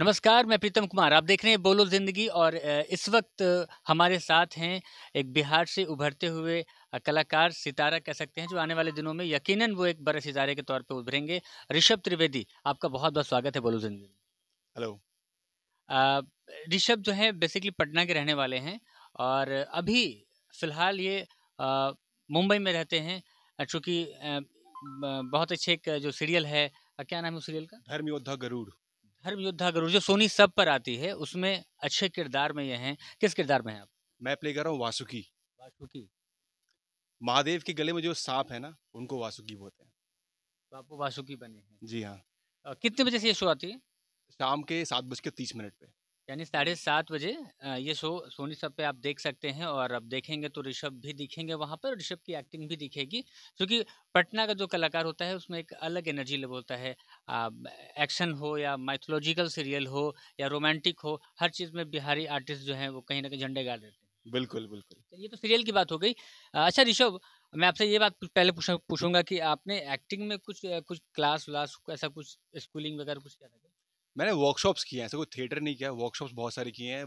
नमस्कार मैं प्रीतम कुमार आप देख रहे हैं बोलो ज़िंदगी और इस वक्त हमारे साथ हैं एक बिहार से उभरते हुए कलाकार सितारा कह सकते हैं जो आने वाले दिनों में यकीनन वो एक बड़े सितारे के तौर पर उभरेंगे ऋषभ त्रिवेदी आपका बहुत बहुत स्वागत है बोलो ज़िंदगी हेलो ऋषभ जो है बेसिकली पटना के रहने वाले हैं और अभी फ़िलहाल ये मुंबई में रहते हैं चूँकि बहुत अच्छे एक जो सीरियल है क्या नाम है उस सीरियल का धर्म योद्धा गरुड़ हर योद्धा गुरु जो सोनी सब पर आती है उसमें अच्छे किरदार में ये हैं किस किरदार में हैं आप मैं प्ले कर रहा हूँ वासुकी वासुकी महादेव के गले में जो सांप है ना उनको वासुकी बोलते हैं तो आपको वासुकी बने हैं जी हाँ कितने बजे से ये शो आती है शाम के सात बज के तीस मिनट पे यानी साढ़े सात बजे ये शो सोनी सब पे आप देख सकते हैं और अब देखेंगे तो ऋषभ भी दिखेंगे वहाँ पर ऋषभ की एक्टिंग भी दिखेगी क्योंकि पटना का जो कलाकार होता है उसमें एक अलग एनर्जी लेवल होता है एक्शन हो या माइथोलॉजिकल सीरियल हो या रोमांटिक हो हर चीज़ में बिहारी आर्टिस्ट जो हैं वो कहीं ना कहीं झंडे गाड़ देते हैं बिल्कुल बिल्कुल ये तो सीरियल की बात हो गई अच्छा ऋषभ मैं आपसे ये बात पहले पूछूंगा कि आपने एक्टिंग में कुछ कुछ क्लास व्लास ऐसा कुछ स्कूलिंग वगैरह कुछ किया था मैंने वर्कशॉप्स किए हैं ऐसा कोई थिएटर नहीं किया वर्कशॉप्स बहुत सारे किए हैं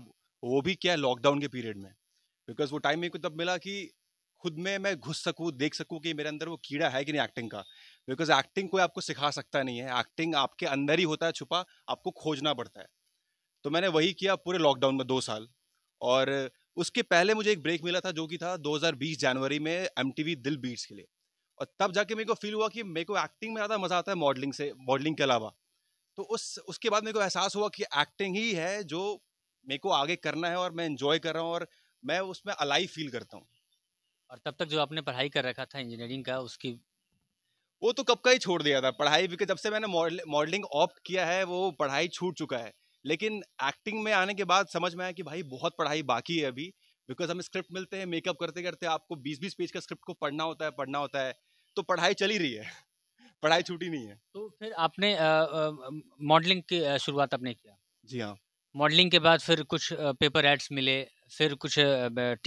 वो भी क्या लॉकडाउन के पीरियड में बिकॉज वो टाइम मेरे को तब मिला कि खुद में मैं घुस सकूँ देख सकूँ कि मेरे अंदर वो कीड़ा है कि नहीं एक्टिंग का बिकॉज एक्टिंग कोई आपको सिखा सकता नहीं है एक्टिंग आपके अंदर ही होता है छुपा आपको खोजना पड़ता है तो मैंने वही किया पूरे लॉकडाउन में दो साल और उसके पहले मुझे एक ब्रेक मिला था जो कि था 2020 जनवरी में एम दिल बीट्स के लिए और तब जाके मेरे को फील हुआ कि मेरे को एक्टिंग में ज़्यादा मज़ा आता है मॉडलिंग से मॉडलिंग के अलावा तो उस उसके बाद मेरे को एहसास हुआ कि एक्टिंग ही है जो मेरे को आगे करना है और मैं इन्जॉय कर रहा हूँ और मैं उसमें अलाइव फील करता हूँ और तब तक जो आपने पढ़ाई कर रखा था इंजीनियरिंग का उसकी वो तो कब का ही छोड़ दिया था पढ़ाई भी जब से मैंने मॉडलिंग ऑप्ट किया है वो पढ़ाई छूट चुका है लेकिन एक्टिंग में आने के बाद समझ में आया कि भाई बहुत पढ़ाई बाकी है अभी बिकॉज हमें स्क्रिप्ट मिलते हैं मेकअप करते करते आपको बीस बीस पेज का स्क्रिप्ट को पढ़ना होता है पढ़ना होता है तो पढ़ाई चली रही है पढ़ाई छूटी नहीं है तो फिर आपने मॉडलिंग की शुरुआत आपने किया जी हाँ मॉडलिंग के बाद फिर कुछ पेपर एड्स मिले फिर कुछ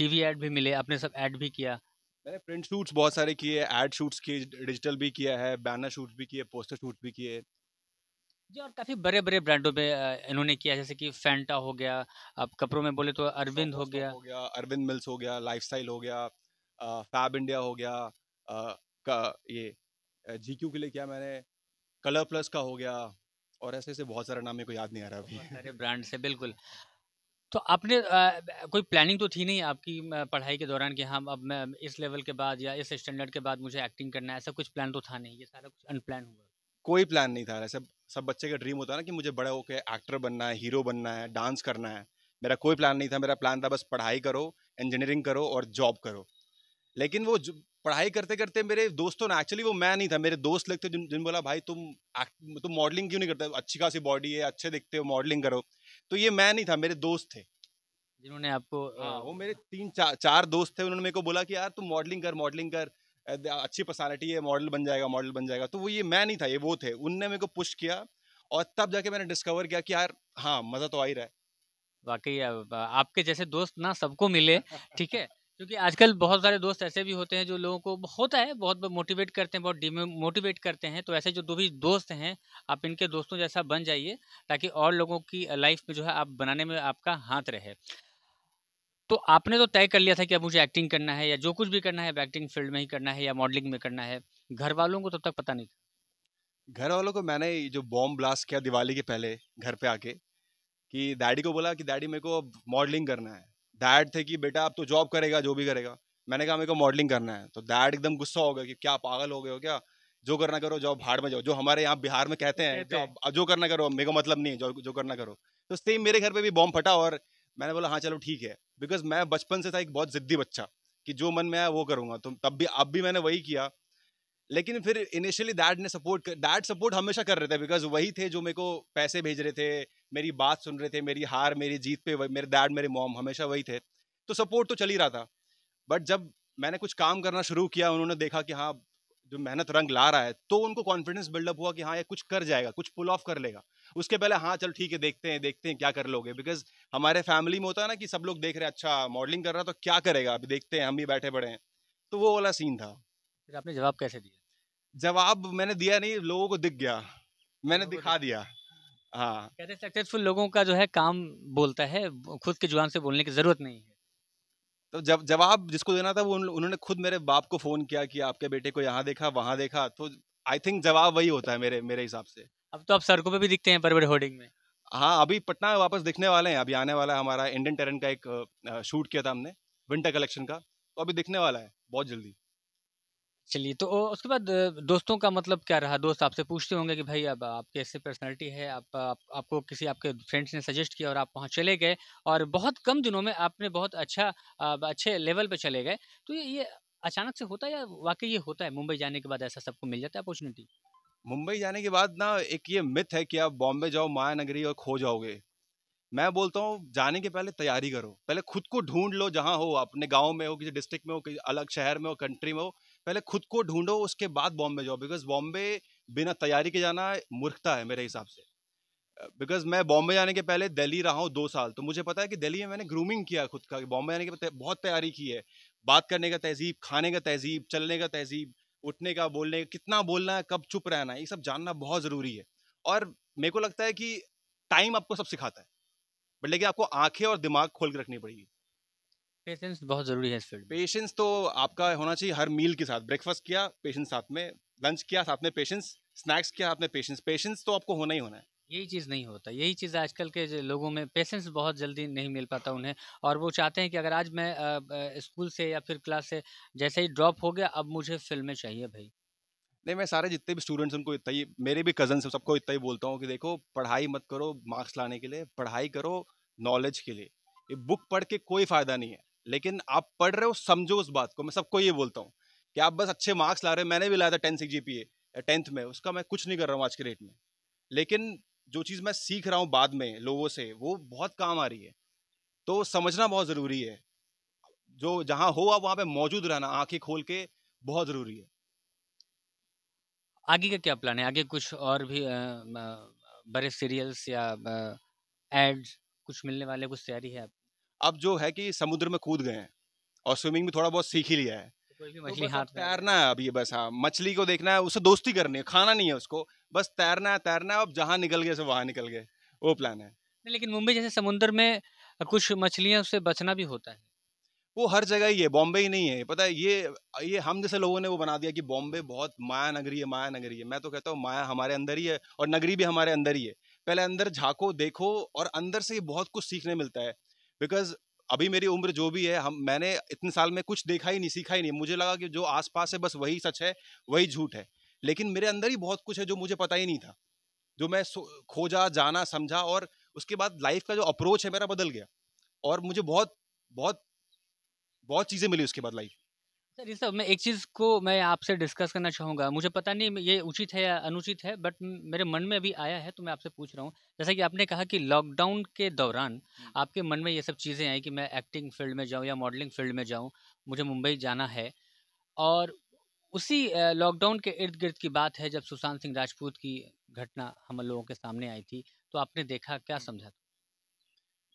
टीवी एड भी मिले आपने सब एड भी किया मैंने प्रिंट शूट्स बहुत सारे किए एड शूट्स किए डिजिटल भी किया है बैनर शूट्स भी किए पोस्टर शूट भी किए जी और काफ़ी बड़े बड़े ब्रांडों में इन्होंने किया जैसे कि फैंटा हो गया आप कपड़ों में बोले तो अरविंद हो गया हो गया अरविंद मिल्स हो गया लाइफ हो गया फैब इंडिया हो गया आ, का ये जी के लिए किया मैंने कलर प्लस का हो गया और ऐसे ऐसे बहुत सारे नाम मेरे को याद नहीं आ रहा अभी सारे ब्रांड से बिल्कुल तो आपने आ, कोई प्लानिंग तो थी नहीं आपकी पढ़ाई के दौरान कि हाँ अब मैं इस लेवल के बाद या इस स्टैंडर्ड के बाद मुझे एक्टिंग करना है ऐसा कुछ प्लान तो था नहीं ये सारा कुछ अनप्लान हुआ कोई प्लान नहीं था ऐसे सब बच्चे का ड्रीम होता है ना कि मुझे बड़ा होकर एक्टर बनना है हीरो बनना है डांस करना है मेरा कोई प्लान नहीं था मेरा प्लान था बस पढ़ाई करो इंजीनियरिंग करो और जॉब करो लेकिन वो पढ़ाई करते करते मेरे दोस्तों ने एक्चुअली वो मैं नहीं था मेरे दोस्त लगते जिन जिन बोला भाई तुम तुम मॉडलिंग क्यों नहीं करते अच्छी खासी बॉडी है अच्छे दिखते हो मॉडलिंग करो तो ये मैं नहीं था मेरे दोस्त थे जिन्होंने आपको हाँ वो मेरे तीन चा, चार दोस्त थे उन्होंने मेरे को बोला कि यार तुम मॉडलिंग कर मॉडलिंग कर अच्छी पर्सनैलिटी है मॉडल बन जाएगा मॉडल बन जाएगा तो वो ये मैं नहीं था ये वो थे उनने मेरे को पुश किया और तब जाके मैंने डिस्कवर किया कि यार हाँ मज़ा तो आ ही रहा है वाकई आपके जैसे दोस्त ना सबको मिले ठीक है क्योंकि आजकल बहुत सारे दोस्त ऐसे भी होते हैं जो लोगों को होता है बहुत मोटिवेट करते हैं बहुत मोटिवेट करते हैं तो ऐसे जो दो भी दोस्त हैं आप इनके दोस्तों जैसा बन जाइए ताकि और लोगों की लाइफ में जो है आप बनाने में आपका हाथ रहे तो आपने तो तय कर लिया था कि अब मुझे एक्टिंग करना है या जो कुछ भी करना है अब एक्टिंग फील्ड में ही करना है या मॉडलिंग में करना है घर वालों को तब तक पता नहीं घर वालों को मैंने जो बॉम्ब ब्लास्ट किया दिवाली के पहले घर पे आके कि डैडी को बोला कि डैडी मेरे को अब मॉडलिंग करना है डैड थे कि बेटा आप तो जॉब करेगा जो भी करेगा मैंने कहा मेरे को मॉडलिंग करना है तो डैड एकदम गुस्सा हो गया कि क्या पागल हो गए हो क्या जो करना करो जॉब हार्ड में जाओ जो हमारे यहाँ बिहार में कहते हैं जो, जो करना करो मेरे को मतलब नहीं है जो जो करना करो तो सेम मेरे घर पे भी बॉम्ब फटा और मैंने बोला हाँ चलो ठीक है बिकॉज मैं बचपन से था एक बहुत जिद्दी बच्चा कि जो मन में आया वो करूँगा तो तब भी अब भी मैंने वही किया लेकिन फिर इनिशियली डैड ने सपोर्ट डैड सपोर्ट हमेशा कर रहे थे बिकॉज वही थे जो मेरे को पैसे भेज रहे थे मेरी बात सुन रहे थे मेरी हार मेरी जीत पे मेरे डैड मेरे मॉम हमेशा वही थे तो सपोर्ट तो चल ही रहा था बट जब मैंने कुछ काम करना शुरू किया उन्होंने देखा कि हाँ जो मेहनत रंग ला रहा है तो उनको कॉन्फिडेंस बिल्डअप हुआ कि हाँ ये कुछ कर जाएगा कुछ पुल ऑफ कर लेगा उसके पहले हाँ चल ठीक है देखते हैं देखते हैं क्या कर लोगे बिकॉज हमारे फैमिली में होता है ना कि सब लोग देख रहे हैं अच्छा मॉडलिंग कर रहा है तो क्या करेगा अभी देखते हैं हम भी बैठे पड़े हैं तो वो वाला सीन था फिर आपने जवाब कैसे दिया जवाब मैंने दिया नहीं लोगों को दिख गया मैंने दिखा दिया हाँ कहते सक्सेसफुल लोगों का जो है काम बोलता है खुद के जुबान से बोलने की जरूरत नहीं है तो जब जवाब जिसको देना था वो उन्होंने खुद मेरे बाप को फोन किया कि आपके बेटे को यहाँ देखा वहाँ देखा तो आई थिंक जवाब वही होता है मेरे मेरे हिसाब से अब तो आप सड़कों पे भी दिखते हैं बड़े बड़े होर्डिंग में हाँ अभी पटना वापस दिखने वाले हैं अभी आने वाला है हमारा इंडियन टेरेंट का एक शूट किया था हमने विंटर कलेक्शन का तो अभी दिखने वाला है बहुत जल्दी चलिए तो उसके बाद दोस्तों का मतलब क्या रहा दोस्त आपसे पूछते होंगे कि भाई अब आप कैसे पर्सनालिटी है आप, आप आपको किसी आपके फ्रेंड्स ने सजेस्ट किया और आप वहाँ चले गए और बहुत कम दिनों में आपने बहुत अच्छा अच्छे लेवल पे चले गए तो ये ये अचानक से होता है या वाकई ये होता है मुंबई जाने के बाद ऐसा सबको मिल जाता है अपॉर्चुनिटी मुंबई जाने के बाद ना एक ये मिथ है कि आप बॉम्बे जाओ माया नगरी और खो जाओगे मैं बोलता हूँ जाने के पहले तैयारी करो पहले खुद को ढूंढ लो जहाँ हो अपने गांव में हो किसी डिस्ट्रिक्ट में हो किसी अलग शहर में हो कंट्री में हो पहले खुद को ढूंढो उसके बाद बॉम्बे जाओ बिकॉज बॉम्बे बिना तैयारी के जाना मूर्खता है मेरे हिसाब से बिकॉज मैं बॉम्बे जाने के पहले दिल्ली रहा हूँ दो साल तो मुझे पता है कि दिल्ली में मैंने ग्रूमिंग किया खुद का बॉम्बे जाने के बहुत तैयारी की है बात करने का तहजीब खाने का तहजीब चलने का तहजीब उठने का बोलने का कितना बोलना है कब चुप रहना है ये सब जानना बहुत ज़रूरी है और मेरे को लगता है कि टाइम आपको सब सिखाता है बट लेकिन आपको आंखें और दिमाग खोल के रखनी पड़ेगी पेशेंस बहुत जरूरी है इस फील्ड पेशेंस तो आपका होना चाहिए हर मील के साथ ब्रेकफास्ट किया पेशेंस साथ में लंच किया साथ में पेशेंस स्नैक्स किया साथ में पेशेंस पेशेंस तो आपको होना ही होना है यही चीज़ नहीं होता यही चीज़ आजकल के लोगों में पेशेंस बहुत जल्दी नहीं मिल पाता उन्हें और वो चाहते हैं कि अगर आज मैं स्कूल से या फिर क्लास से जैसे ही ड्रॉप हो गया अब मुझे फिल्में चाहिए भाई नहीं मैं सारे जितने भी स्टूडेंट्स उनको इतना ही मेरे भी कजन से सबको इतना ही बोलता हूँ कि देखो पढ़ाई मत करो मार्क्स लाने के लिए पढ़ाई करो नॉलेज के लिए ये बुक पढ़ के कोई फ़ायदा नहीं है लेकिन आप पढ़ रहे हो समझो उस बात को मैं सबको ये बोलता हूँ कि आप बस अच्छे मार्क्स ला रहे हो मैंने भी लाया था टेंथ सिक्स टेंथ में उसका मैं कुछ नहीं कर रहा हूँ आज के डेट में लेकिन जो चीज़ मैं सीख रहा हूँ बाद में लोगों से वो बहुत काम आ रही है तो समझना बहुत ज़रूरी है जो जहाँ हो आप वहाँ पे मौजूद रहना आंखें खोल के बहुत ज़रूरी है आगे का क्या प्लान है आगे कुछ और भी बड़े सीरियल्स या एड्स कुछ मिलने वाले कुछ तैयारी है आप अब जो है कि समुद्र में कूद गए हैं और स्विमिंग भी थोड़ा बहुत सीख ही लिया है तो तो मछली हाथ तैरना है अभी बस हाँ मछली को देखना है उससे दोस्ती करनी है खाना नहीं है उसको बस तैरना है तैरना है अब जहाँ निकल गए वहाँ निकल गए वो प्लान है लेकिन मुंबई जैसे समुद्र में कुछ मछलियाँ उससे बचना भी होता है वो हर जगह ही है बॉम्बे ही नहीं है पता है ये ये हम जैसे लोगों ने वो बना दिया कि बॉम्बे बहुत माया नगरी है माया नगरी है मैं तो कहता हूँ माया हमारे अंदर ही है और नगरी भी हमारे अंदर ही है पहले अंदर झाको देखो और अंदर से बहुत कुछ सीखने मिलता है बिकॉज अभी मेरी उम्र जो भी है हम मैंने इतने साल में कुछ देखा ही नहीं सीखा ही नहीं मुझे लगा कि जो आसपास है बस वही सच है वही झूठ है लेकिन मेरे अंदर ही बहुत कुछ है जो मुझे पता ही नहीं था जो मैं खोजा जाना समझा और उसके बाद लाइफ का जो अप्रोच है मेरा बदल गया और मुझे बहुत बहुत बहुत चीज़ें मिली उसके बाद लाइफ सर ये सब मैं एक चीज़ को मैं आपसे डिस्कस करना चाहूँगा मुझे पता नहीं ये उचित है या अनुचित है बट मेरे मन में अभी आया है तो मैं आपसे पूछ रहा हूँ जैसा कि आपने कहा कि लॉकडाउन के दौरान आपके मन में ये सब चीज़ें आई कि मैं एक्टिंग फील्ड में जाऊँ या मॉडलिंग फील्ड में जाऊँ मुझे मुंबई जाना है और उसी लॉकडाउन के इर्द गिर्द की बात है जब सुशांत सिंह राजपूत की घटना हम लोगों के सामने आई थी तो आपने देखा क्या समझा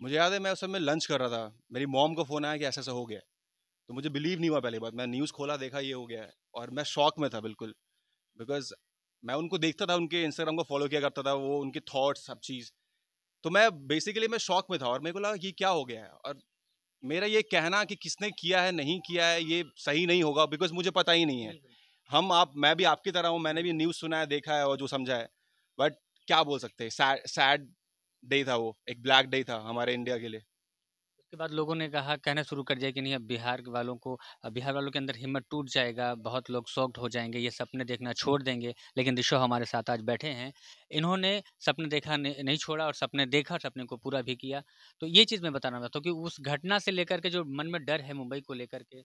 मुझे याद है मैं उस समय लंच कर रहा था मेरी मॉम का फ़ोन आया कि ऐसा ऐसा हो गया तो मुझे बिलीव नहीं हुआ पहली बात मैं न्यूज़ खोला देखा ये हो गया है और मैं शौक में था बिल्कुल बिकॉज मैं उनको देखता था उनके इंस्टाग्राम को फॉलो किया करता था वो उनके थाट्स सब चीज़ तो मैं बेसिकली मैं शौक में था और मेरे को लगा ये क्या हो गया है और मेरा ये कहना कि किसने किया है नहीं किया है ये सही नहीं होगा बिकॉज मुझे पता ही नहीं है हम आप मैं भी आपकी तरह हूँ मैंने भी न्यूज़ सुना है देखा है और जो समझा है बट क्या बोल सकते हैं सैड डे था वो एक ब्लैक डे था हमारे इंडिया के लिए उसके बाद लोगों ने कहा कहना शुरू कर दिया कि नहीं अब बिहार के वालों को बिहार वालों के अंदर हिम्मत टूट जाएगा बहुत लोग शॉक्ड हो जाएंगे ये सपने देखना छोड़ देंगे लेकिन ऋषो हमारे साथ आज बैठे हैं इन्होंने सपने देखा नहीं छोड़ा और सपने देखा और सपने को पूरा भी किया तो ये चीज़ मैं बताना चाहता हूँ कि उस घटना से लेकर के जो मन में डर है मुंबई को लेकर के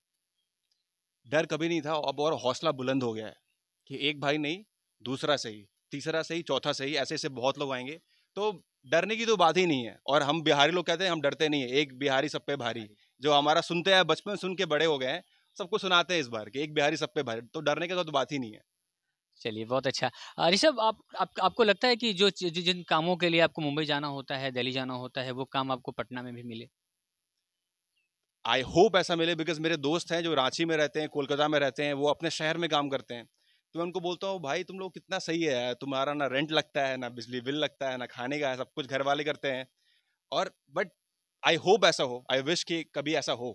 डर कभी नहीं था अब और हौसला बुलंद हो गया है कि एक भाई नहीं दूसरा सही तीसरा सही चौथा सही ऐसे ऐसे बहुत लोग आएंगे तो डरने की तो बात ही नहीं है और हम बिहारी लोग कहते हैं हम डरते नहीं है एक बिहारी सब पे भारी जो हमारा सुनते हैं बचपन सुन के बड़े हो गए हैं सबको सुनाते हैं इस बार कि एक बिहारी सब पे भारी तो डरने का तो बात ही नहीं है चलिए बहुत अच्छा ऋषभ आप, आप आपको लगता है कि जो जिन कामों के लिए आपको मुंबई जाना होता है दिल्ली जाना होता है वो काम आपको पटना में भी मिले आई होप ऐसा मिले बिकॉज मेरे दोस्त हैं जो रांची में रहते हैं कोलकाता में रहते हैं वो अपने शहर में काम करते हैं तो मैं उनको बोलता हूँ भाई तुम लोग कितना सही है तुम्हारा ना रेंट लगता है ना बिजली बिल लगता है ना खाने का है सब कुछ घर वाले करते हैं और बट आई होप ऐसा हो आई विश कि कभी ऐसा हो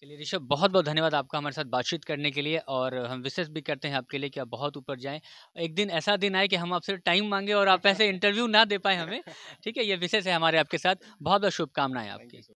चलिए ऋषभ बहुत बहुत धन्यवाद आपका हमारे साथ बातचीत करने के लिए और हम विशेष भी करते हैं आपके लिए कि आप बहुत ऊपर जाएं एक दिन ऐसा दिन आए कि हम आपसे टाइम मांगे और आप ऐसे इंटरव्यू ना दे पाए हमें ठीक है ये विशेष है हमारे आपके साथ बहुत बहुत शुभकामनाएं आपकी